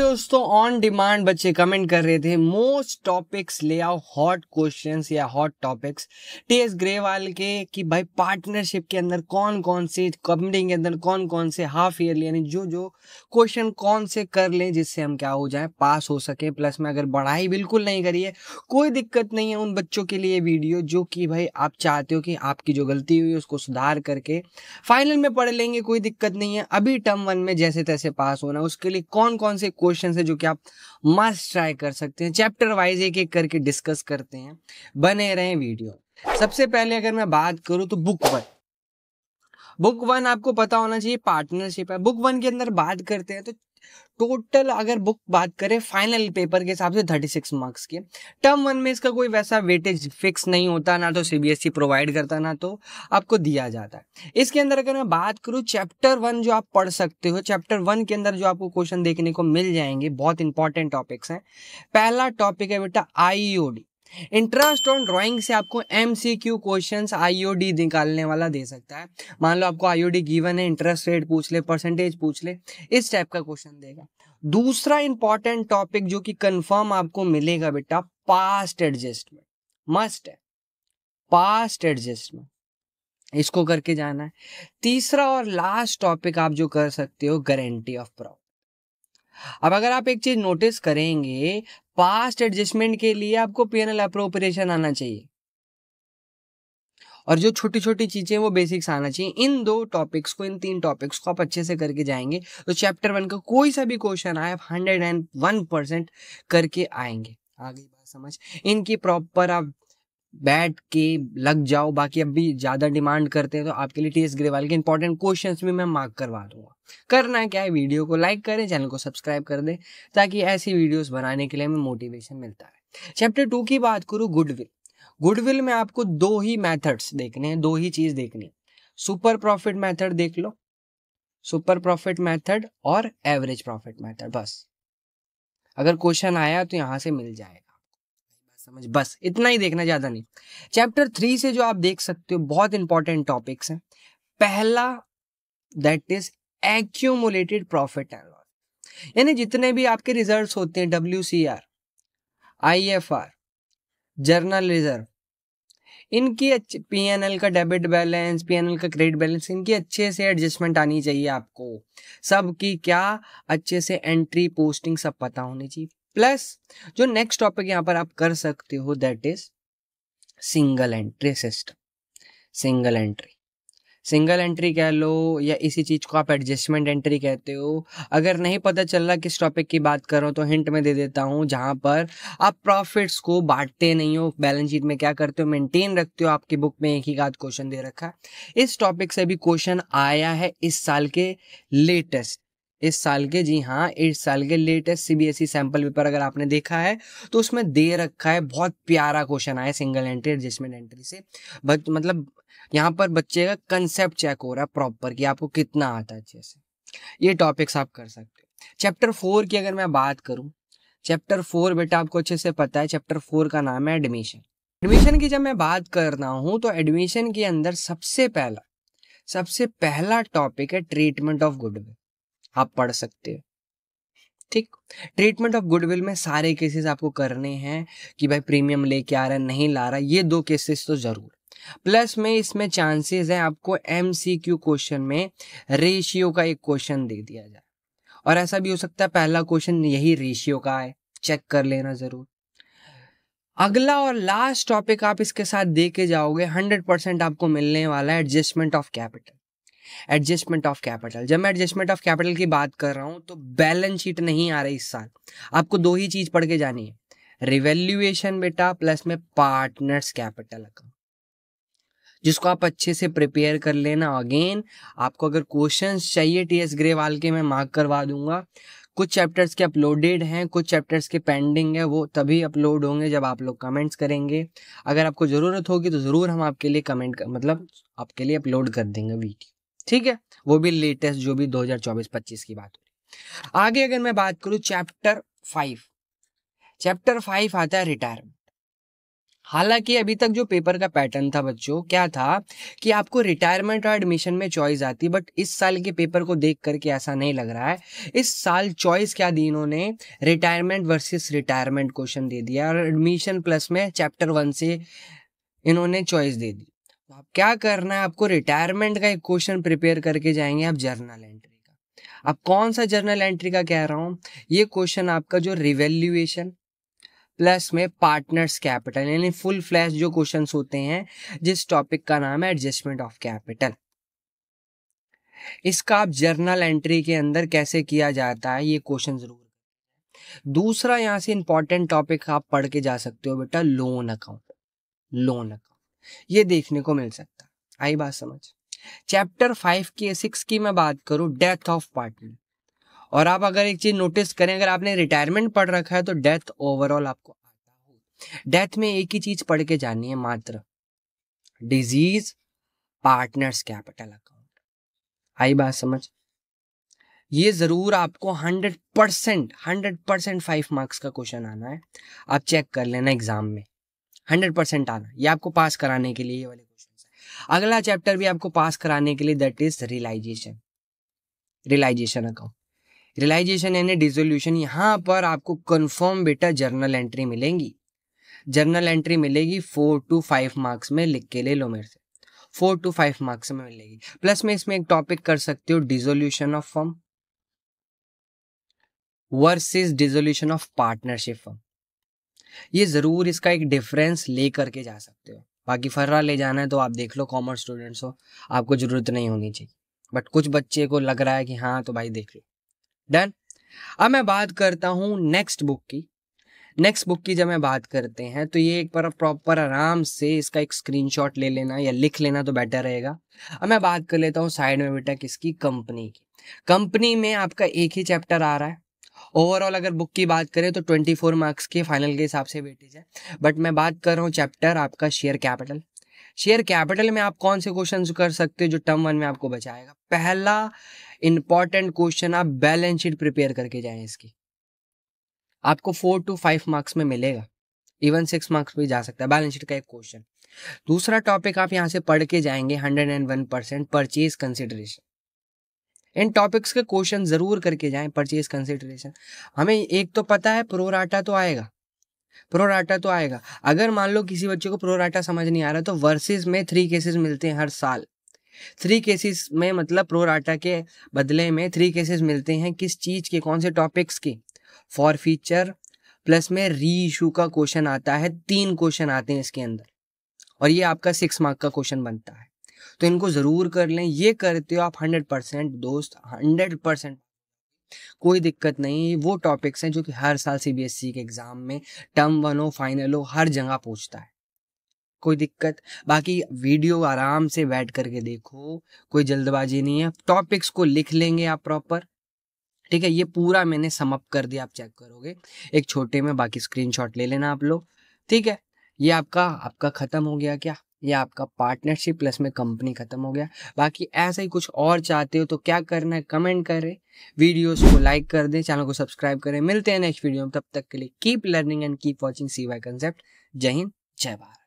दोस्तों on demand बच्चे comment कर रहे थे मोस्ट टॉपिक्स ले आओ हॉट क्वेश्चंस या hot topics T S Grewal के कि भाई पार्टनरशिप के अंदर कौन कौन से कंपनी के अंदर कौन कौन से हाफ ईयरली यानी जो जो क्वेश्चन कौन से कर लें जिससे हम क्या हो जाए पास हो सके प्लस में अगर पढ़ाई बिल्कुल नहीं करी है कोई दिक्कत नहीं है उन बच्चों के लिए वीडियो जो कि भाई आप चाहते हो कि आपकी जो गलती हुई उसको सुधार करके फाइनल में पढ़ लेंगे कोई दिक्कत नहीं है अभी टर्म वन में जैसे तैसे पास होना उसके लिए कौन कौन से क्वेश्चन क्वेश्चन है जो कि आप मस्ट ट्राई कर सकते हैं चैप्टर वाइज एक एक करके डिस्कस करते हैं बने रहे वीडियो सबसे पहले अगर मैं बात करूं तो बुक वन बुक वन आपको पता होना चाहिए पार्टनरशिप है बुक वन के अंदर बात करते हैं तो टोटल अगर बुक बात करें फाइनल पेपर के हिसाब से 36 मार्क्स के टर्म वन में इसका कोई वैसा वेटेज फिक्स नहीं होता ना तो सीबीएसई प्रोवाइड e करता ना तो आपको दिया जाता है इसके अंदर अगर मैं बात करूं चैप्टर वन जो आप पढ़ सकते हो चैप्टर वन के अंदर जो आपको क्वेश्चन देखने को मिल जाएंगे बहुत इंपॉर्टेंट टॉपिक्स हैं पहला टॉपिक है बेटा आईओडी इंटरेस्ट ऑन ड्राइंग से आपको M C Q question IO D निकालने वाला दे सकता है मान लो आपको आईओ डी गिवन है इंटरेस्ट रेट पूछ ले परसेंटेज पूछ ले इस टाइप का क्वेश्चन देगा दूसरा इंपॉर्टेंट टॉपिक जो कि कंफर्म आपको मिलेगा बेटा पास्ट एडजस्टमेंट मस्ट है पास्ट एडजस्टमेंट इसको करके जाना है तीसरा और लास्ट टॉपिक आप जो कर सकते हो गारंटी ऑफ प्रॉफिट अब अगर आप एक चीज नोटिस करेंगे पास्ट एडजस्टमेंट के लिए आपको पीएनएल अप्रोप्रिएशन आना चाहिए और जो छोटी छोटी चीज़ें वो बेसिक्स आना चाहिए इन दो टॉपिक्स को इन तीन टॉपिक्स को आप अच्छे से करके जाएंगे तो चैप्टर वन का कोई सा भी क्वेश्चन आए आप हंड्रेड एंड वन परसेंट करके आएंगे आगे बात समझ इनकी प्रॉपर आप बैठ के लग जाओ बाकी अब भी ज़्यादा डिमांड करते हैं तो आपके लिए टी एस ग्रेवाल के इंपॉर्टेंट क्वेश्चन भी मैं मार्क करवा दूंगा करना क्या है वीडियो को लाइक करें चैनल को सब्सक्राइब कर दें ताकि ऐसी वीडियोस बनाने के लिए हमें मोटिवेशन मिलता रहे चैप्टर टू की बात करूँ गुडविल गुडविल में आपको दो ही मैथड्स देखने हैं दो ही चीज़ देखनी है सुपर प्रॉफिट मैथड देख लो सुपर प्रॉफिट मैथड और एवरेज प्रॉफिट मैथड बस अगर क्वेश्चन आया तो यहाँ से मिल जाएगा समझ बस इतना ही देखना ज़्यादा नहीं चैप्टर थ्री से जो आप देख सकते हो बहुत इंपॉर्टेंट टॉपिक्स हैं पहला that is accumulated profit and loss यानी जितने भी आपके रिजर्व होते हैं W C R I F R general reserve इनकी पी एन एल का debit balance P N L का क्रेडिट बैलेंस इनकी अच्छे से एडजस्टमेंट आनी चाहिए आपको सबकी क्या अच्छे से एंट्री पोस्टिंग सब पता होनी चाहिए प्लस जो नेक्स्ट टॉपिक यहाँ पर आप कर सकते हो that is single entry system single entry single entry कह लो या इसी चीज़ को आप एडजस्टमेंट एंट्री कहते हो अगर नहीं पता चल रहा किस टॉपिक की बात कर रहा तो हिंट में दे देता हूँ जहाँ पर आप प्रॉफिट्स को बांटते नहीं हो बैलेंस शीट में क्या करते हो मेंटेन रखते हो आपकी बुक में एक ही बात क्वेश्चन दे रखा है इस टॉपिक से भी क्वेश्चन आया है इस साल के लेटेस्ट इस साल के जी हाँ इस साल के लेटेस्ट सीबीएसई सैंपल पेपर अगर आपने देखा है तो उसमें दे रखा है बहुत प्यारा क्वेश्चन आया सिंगल एंट्री एडजस्टमेंट एंट्री से बट मतलब यहाँ पर बच्चे का कंसेप्ट चेक हो रहा है प्रॉपर कि आपको कितना आता है अच्छे से ये टॉपिक्स आप कर सकते हो चैप्टर फोर की अगर मैं बात करूँ चैप्टर फोर बेटा आपको अच्छे से पता है चैप्टर फोर का नाम है एडमिशन एडमिशन की जब मैं बात कर रहा हूँ तो एडमिशन के अंदर सबसे पहला सबसे पहला टॉपिक है ट्रीटमेंट ऑफ गुडविल आप पढ़ सकते हो ठीक ट्रीटमेंट ऑफ गुडविल में सारे केसेस आपको करने हैं कि भाई प्रीमियम लेके आ रहा है नहीं ला रहा है ये दो केसेस तो जरूर प्लस में इसमें चांसेस है आपको एम सी क्यू क्वेश्चन में रेशियो का एक क्वेश्चन दे दिया जाए और ऐसा भी हो सकता है पहला क्वेश्चन यही रेशियो का है चेक कर लेना ज़रूर अगला और लास्ट टॉपिक आप इसके साथ दे के जाओगे हंड्रेड परसेंट आपको मिलने वाला है adjustment of capital adjustment of capital जब मैं एडजस्टमेंट ऑफ कैपिटल की बात कर रहा हूं तो बैलेंस शीट नहीं आ रही इस साल आपको दो ही चीज़ पढ़ के जानी है रिवेल्यूएशन बेटा प्लस में पार्टनर्स कैपिटल अकाउंट जिसको आप अच्छे से प्रिपेयर कर लेना अगेन आपको अगर क्वेश्चन चाहिए टी एस ग्रेवाल के मैं मार्क करवा दूंगा कुछ चैप्टर्स के अपलोडेड हैं कुछ चैप्टर्स के पेंडिंग है वो तभी अपलोड होंगे जब आप लोग कमेंट्स करेंगे अगर आपको ज़रूरत होगी तो ज़रूर हम आपके लिए कमेंट कर, मतलब आपके लिए अपलोड कर देंगे वीडियो ठीक है वो भी लेटेस्ट जो भी 2024-25 की बात हो आगे अगर मैं बात करूँ चैप्टर फाइव चैप्टर फाइव आता है रिटायरमेंट हालांकि अभी तक जो पेपर का पैटर्न था बच्चों क्या था कि आपको रिटायरमेंट और एडमिशन में चॉइस आती बट इस साल के पेपर को देख करके ऐसा नहीं लग रहा है इस साल चॉइस क्या दी इन्होंने रिटायरमेंट वर्सेस रिटायरमेंट क्वेश्चन दे दिया और एडमिशन प्लस में चैप्टर वन से इन्होंने चॉइस दे दी तो आप क्या करना है आपको रिटायरमेंट का एक क्वेश्चन प्रिपेयर करके जाएंगे आप जर्नल एंट्री का अब कौन सा जर्नल एंट्री का कह रहा हूँ ये क्वेश्चन आपका जो रिवेल्यूएशन प्लस में पार्टनर्स कैपिटल यानी फुल फ्लैश जो क्वेश्चन होते हैं जिस टॉपिक का नाम है एडजस्टमेंट ऑफ कैपिटल इसका आप जर्नल एंट्री के अंदर कैसे किया जाता है ये क्वेश्चन जरूर दूसरा यहां से इंपॉर्टेंट टॉपिक आप पढ़ के जा सकते हो बेटा लोन अकाउंट लोन अकाउंट ये देखने को मिल सकता आई बात समझ चैप्टर फाइव की सिक्स की मैं बात करूं डेथ ऑफ पार्टनर और आप अगर एक चीज नोटिस करें अगर आपने रिटायरमेंट पढ़ रखा है तो डेथ ओवरऑल आपको आता हो डेथ में एक ही चीज पढ़ के जानी है मात्र डिजीज पार्टनर्स कैपिटल अकाउंट आई बात समझ ये ज़रूर आपको hundred percent hundred percent five marks का क्वेश्चन आना है आप चेक कर लेना एग्जाम में हंड्रेड परसेंट आना ये आपको पास कराने के लिए ये वाले क्वेश्चन अगला चैप्टर भी आपको पास कराने के लिए that is realisation realisation account realisation यानी डिजोल्यूशन यहाँ पर आपको कन्फर्म बेटा जर्नल एंट्री मिलेंगी जर्नल एंट्री मिलेगी फोर टू फाइव मार्क्स में लिख के ले लो मेरे से फोर टू फाइव मार्क्स में मिलेगी प्लस में इसमें एक टॉपिक कर सकते हो dissolution of firm versus dissolution of partnership firm ये ज़रूर इसका एक डिफरेंस ले करके जा सकते हो बाकी फर्रा ले जाना है तो आप देख लो कॉमर्स स्टूडेंट्स हो आपको ज़रूरत नहीं होनी चाहिए बट कुछ बच्चे को लग रहा है कि हाँ तो भाई देख लो डन अब मैं बात करता हूँ नेक्स्ट बुक की नेक्स्ट बुक की जब मैं बात करते हैं तो ये एक बार प्रॉपर आराम से इसका एक स्क्रीनशॉट ले लेना या लिख लेना तो बेटर रहेगा अब मैं बात कर लेता हूँ साइड में बेटा किसकी कंपनी की कंपनी में आपका एक ही चैप्टर आ रहा है ओवरऑल अगर बुक की बात करें तो 24 मार्क्स के फाइनल के हिसाब से वेटेज है बट मैं बात कर रहा हूँ चैप्टर आपका शेयर कैपिटल शेयर कैपिटल में आप कौन से क्वेश्चन कर सकते हो जो टर्म वन में आपको बचाएगा पहला इंपॉर्टेंट क्वेश्चन आप बैलेंस शीट प्रिपेयर करके जाएं इसकी आपको फोर टू फाइव मार्क्स में मिलेगा इवन सिक्स मार्क्स भी जा सकता है बैलेंस शीट का एक क्वेश्चन दूसरा टॉपिक आप यहां से पढ़ के जाएंगे hundred and one percent purchase consideration इन टॉपिक्स के क्वेश्चन जरूर करके जाए परचेज कंसिडरेशन हमें एक तो पता है प्रोराटा तो आएगा प्रोराटा तो आएगा अगर मान लो किसी बच्चे को प्रोराटा समझ नहीं आ रहा तो वर्सेस में थ्री केसेस मिलते हैं हर साल थ्री केसेस में मतलब प्रोराटा के बदले में थ्री केसेस मिलते हैं किस चीज़ के कौन से टॉपिक्स के फॉर फीचर प्लस में री इशू का क्वेश्चन आता है तीन क्वेश्चन आते हैं इसके अंदर और ये आपका सिक्स मार्क का क्वेश्चन बनता है तो इनको ज़रूर कर लें ये करते हो आप हंड्रेड परसेंट दोस्त हंड्रेड परसेंट कोई दिक्कत नहीं वो टॉपिक्स हैं जो कि हर साल सीबीएसई e के एग्ज़ाम में टर्म वन हो फाइनल हो हर जगह पूछता है कोई दिक्कत बाकी वीडियो आराम से बैठ करके देखो कोई जल्दबाजी नहीं है टॉपिक्स को लिख लेंगे आप प्रॉपर ठीक है ये पूरा मैंने समअप कर दिया आप चेक करोगे एक छोटे में बाकी स्क्रीनशॉट ले लेना आप लोग ठीक है ये आपका आपका ख़त्म हो गया क्या ये आपका पार्टनरशिप प्लस में कंपनी ख़त्म हो गया बाकी ऐसा ही कुछ और चाहते हो तो क्या करना है कमेंट करें वीडियोस को लाइक कर दें चैनल को सब्सक्राइब करें मिलते हैं नेक्स्ट वीडियो में तब तक के लिए keep learning and keep watching C Y concept जय हिंद जय भारत